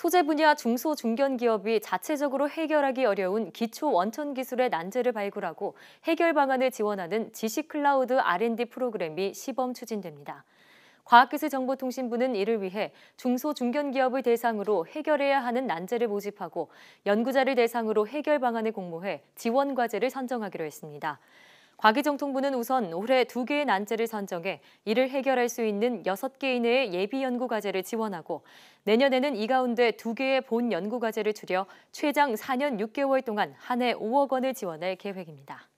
소재 분야 중소 중견 기업이 자체적으로 해결하기 어려운 기초 원천 기술의 난제를 발굴하고 해결 방안을 지원하는 지식 클라우드 R&D 프로그램이 시범 추진됩니다. 과학기술정보통신부는 이를 위해 중소 중견 기업을 대상으로 해결해야 하는 난제를 모집하고 연구자를 대상으로 해결 방안을 공모해 지원 과제를 선정하기로 했습니다. 과기정통부는 우선 올해 두개의 난제를 선정해 이를 해결할 수 있는 여섯 개 이내의 예비 연구과제를 지원하고 내년에는 이 가운데 두개의본 연구과제를 줄여 최장 4년 6개월 동안 한 해 5억 원을 지원할 계획입니다.